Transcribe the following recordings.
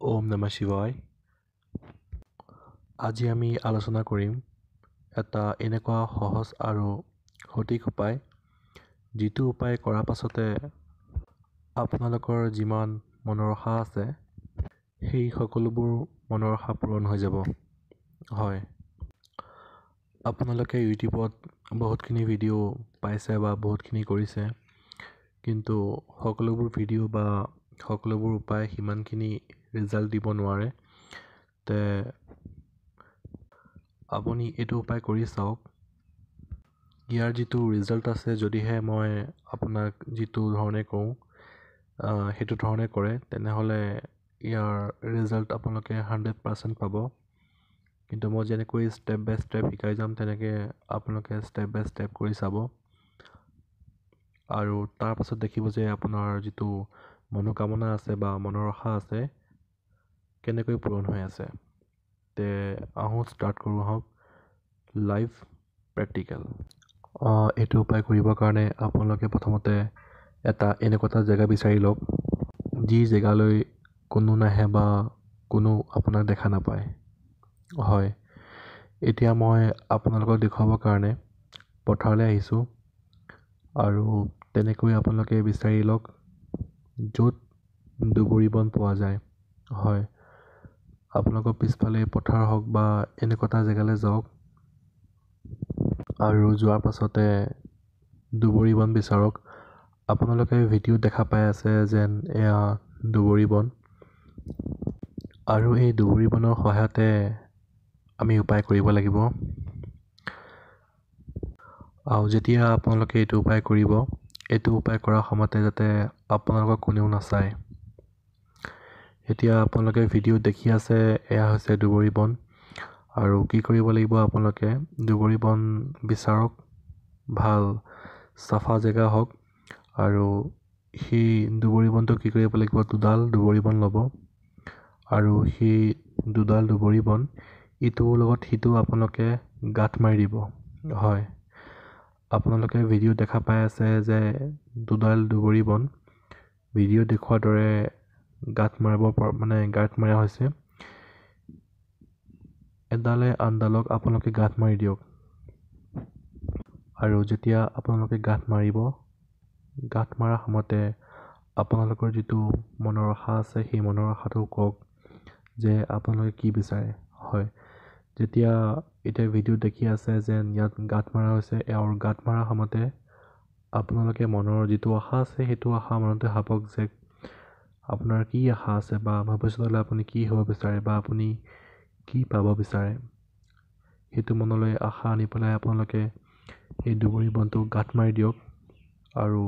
ওম নমা শিৱায় আজি আমি আলোচনা কৰিম এটা এনেকুৱা সহজ আৰু সঠিক উপায় যিটো উপায় কৰাৰ পাছতে আপোনালোকৰ যিমান মনৰশা আছে সেই সকলোবোৰ মনৰশা পূৰণ হৈ যাব হয় আপোনালোকে ইউটিউবত বহুতখিনি ভিডিঅ' পাইছে বা বহুতখিনি কৰিছে কিন্তু সকলোবোৰ ভিডিঅ' বা সকলোবোৰ উপায় সিমানখিনি ৰিজাল্ট দিব নোৱাৰে তে আপুনি এইটো উপায় কৰি চাওক ইয়াৰ যিটো ৰিজাল্ট আছে যদিহে মই আপোনাক যিটো ধৰণে কওঁ সেইটো ধৰণে কৰে তেনেহ'লে ইয়াৰ ৰিজাল্ট আপোনালোকে হাণ্ড্ৰেড পাৰ্চেণ্ট পাব কিন্তু মই যেনেকৈ ষ্টেপ বাই ষ্টেপ শিকাই যাম তেনেকৈ আপোনালোকে ষ্টেপ বাই ষ্টেপ কৰি চাব আৰু তাৰপাছত দেখিব যে আপোনাৰ যিটো মনোকামনা আছে বা মনৰ আশা আছে কেনেকৈ পূৰণ হৈ আছে তে আহোঁ ষ্টাৰ্ট কৰোঁ আহক লাইভ প্ৰেক্টিকেল এইটো উপায় কৰিবৰ কাৰণে আপোনালোকে প্ৰথমতে এটা এনেকুৱা এটা জেগা বিচাৰি লওক যি জেগালৈ কোনো নাহে বা কোনো আপোনাক দেখা নাপায় হয় এতিয়া মই আপোনালোকক দেখুৱাবৰ কাৰণে পথাৰলৈ আহিছোঁ আৰু তেনেকৈ আপোনালোকে বিচাৰি লওক য'ত দুবৰি বন পোৱা যায় হয় আপোনালোকৰ পিছফালে পথাৰ হওক বা এনেকুৱা এটা জেগালৈ যাওক আৰু যোৱাৰ পাছতে দুবৰি বন বিচাৰক আপোনালোকে ভিডিঅ'ত দেখা পাই আছে যেন এয়া দুবৰি বন আৰু এই দুবৰি বনৰ সহায়তে আমি উপায় কৰিব লাগিব আৰু যেতিয়া আপোনালোকে এইটো উপায় কৰিব এইটো উপায় কৰাৰ সময়তে যাতে আপোনালোকক কোনেও নাচায় এতিয়া আপোনালোকে ভিডিঅ' দেখি আছে এয়া হৈছে দুবৰি বন আৰু কি কৰিব লাগিব আপোনালোকে দুবৰি বন বিচাৰক ভাল চাফা জেগা হওক আৰু সেই দুবৰি বনটো কি কৰিব লাগিব দুডাল দুবৰি বন ল'ব আৰু সেই দুডাল দুবৰি বন ইটোৰ লগত সিটো আপোনালোকে গাঁত মাৰি দিব হয় আপোনালোকে ভিডিঅ' দেখা পাই আছে যে দুডাল দুবৰি বন ভিডিঅ'ত দেখুওৱাৰ দৰে গাঁত মাৰিব মানে গাঁত মৰা হৈছে এডালে আনডালক আপোনালোকে গাঁত মাৰি দিয়ক আৰু যেতিয়া আপোনালোকে গাঁত মাৰিব গাঁত মৰা সময়তে আপোনালোকৰ যিটো মনৰ আশা আছে সেই মনৰ আশাটো কওক যে আপোনালোকে কি বিচাৰে হয় যেতিয়া এতিয়া ভিডিঅ'ত দেখি আছে যেন ইয়াত গাঁত মৰা হৈছে আৰু গাঁত মৰা সময়তে আপোনালোকে মনৰ যিটো আশা আছে সেইটো আশা মনতে ভাবক যে আপোনাৰ কি আশা আছে বা ভৱিষ্যতলৈ আপুনি কি হ'ব বিচাৰে বা আপুনি কি পাব বিচাৰে সেইটো মনলৈ আশা আনি পেলাই আপোনালোকে সেই দুবৰি বনটো গাঁত মাৰি দিয়ক আৰু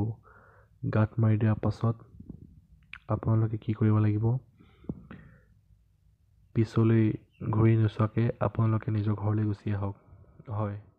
গাঁত মাৰি দিয়াৰ পাছত আপোনালোকে কি কৰিব লাগিব পিছলৈ ঘূৰি নোচোৱাকৈ আপোনালোকে নিজৰ ঘৰলৈ গুচি আহক হয়